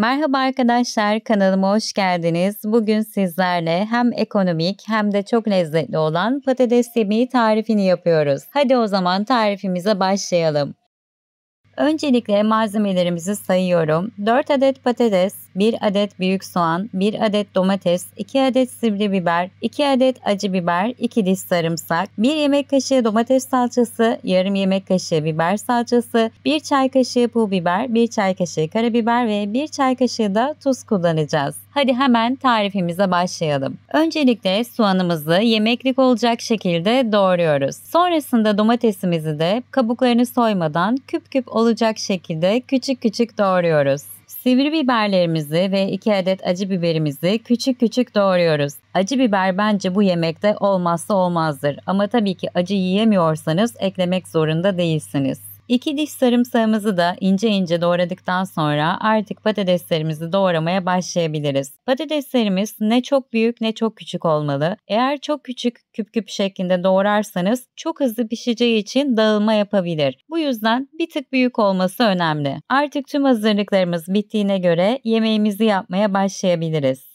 Merhaba arkadaşlar kanalıma hoş geldiniz. Bugün sizlerle hem ekonomik hem de çok lezzetli olan patates yemeği tarifini yapıyoruz. Hadi o zaman tarifimize başlayalım. Öncelikle malzemelerimizi sayıyorum. 4 adet patates, 1 adet büyük soğan, 1 adet domates, 2 adet sivri biber, 2 adet acı biber, 2 diş sarımsak, 1 yemek kaşığı domates salçası, yarım yemek kaşığı biber salçası, 1 çay kaşığı pul biber, 1 çay kaşığı karabiber ve 1 çay kaşığı da tuz kullanacağız. Hadi hemen tarifimize başlayalım. Öncelikle soğanımızı yemeklik olacak şekilde doğruyoruz. Sonrasında domatesimizi de kabuklarını soymadan küp küp olacak şekilde küçük küçük doğruyoruz. Sivri biberlerimizi ve 2 adet acı biberimizi küçük küçük doğruyoruz. Acı biber bence bu yemekte olmazsa olmazdır ama tabii ki acı yiyemiyorsanız eklemek zorunda değilsiniz. İki diş sarımsağımızı da ince ince doğradıktan sonra artık patateslerimizi doğramaya başlayabiliriz. Patateslerimiz ne çok büyük ne çok küçük olmalı. Eğer çok küçük küp küp şeklinde doğrarsanız çok hızlı pişeceği için dağılma yapabilir. Bu yüzden bir tık büyük olması önemli. Artık tüm hazırlıklarımız bittiğine göre yemeğimizi yapmaya başlayabiliriz.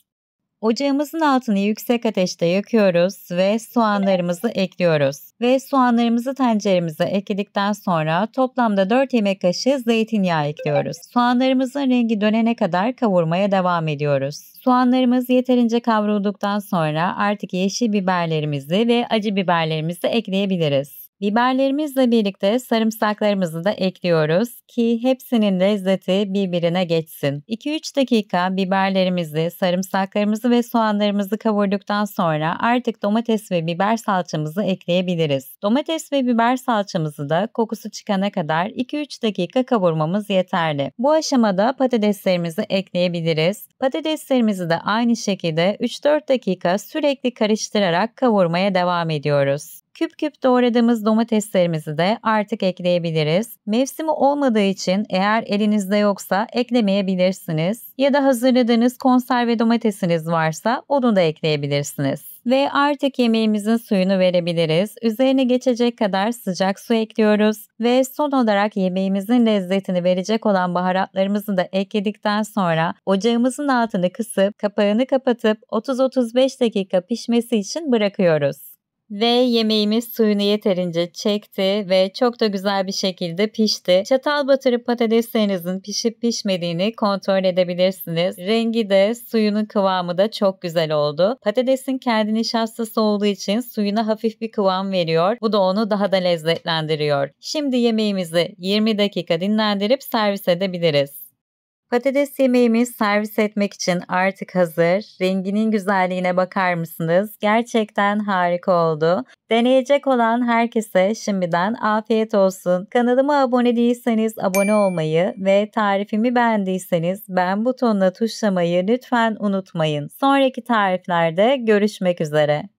Ocağımızın altını yüksek ateşte yakıyoruz ve soğanlarımızı ekliyoruz. Ve soğanlarımızı tenceremize ekledikten sonra toplamda 4 yemek kaşığı zeytinyağı ekliyoruz. Soğanlarımızın rengi dönene kadar kavurmaya devam ediyoruz. Soğanlarımız yeterince kavrulduktan sonra artık yeşil biberlerimizi ve acı biberlerimizi ekleyebiliriz. Biberlerimizle birlikte sarımsaklarımızı da ekliyoruz ki hepsinin lezzeti birbirine geçsin. 2-3 dakika biberlerimizi, sarımsaklarımızı ve soğanlarımızı kavurduktan sonra artık domates ve biber salçamızı ekleyebiliriz. Domates ve biber salçamızı da kokusu çıkana kadar 2-3 dakika kavurmamız yeterli. Bu aşamada patateslerimizi ekleyebiliriz. Patateslerimizi de aynı şekilde 3-4 dakika sürekli karıştırarak kavurmaya devam ediyoruz. Küp küp doğradığımız domateslerimizi de artık ekleyebiliriz. Mevsimi olmadığı için eğer elinizde yoksa eklemeyebilirsiniz. Ya da hazırladığınız konserve domatesiniz varsa onu da ekleyebilirsiniz ve artık yemeğimizin suyunu verebiliriz. Üzerine geçecek kadar sıcak su ekliyoruz ve son olarak yemeğimizin lezzetini verecek olan baharatlarımızı da ekledikten sonra ocağımızın altını kısıp kapağını kapatıp 30-35 dakika pişmesi için bırakıyoruz ve yemeğimiz suyunu yeterince çekti ve çok da güzel bir şekilde pişti. Çatal batırıp patateslerinizin pişip pişmediğini kontrol edebilirsiniz. Rengi de suyunun kıvamı da çok güzel oldu. Patatesin kendi nişastası olduğu için suyuna hafif bir kıvam veriyor. Bu da onu daha da lezzetlendiriyor. Şimdi yemeğimizi 20 dakika dinlendirip servis edebiliriz. Patates yemeğimiz servis etmek için artık hazır. Renginin güzelliğine bakar mısınız? Gerçekten harika oldu. Deneyecek olan herkese şimdiden afiyet olsun. Kanalıma abone değilseniz abone olmayı ve tarifimi beğendiyseniz beğen butonuna tuşlamayı lütfen unutmayın. Sonraki tariflerde görüşmek üzere.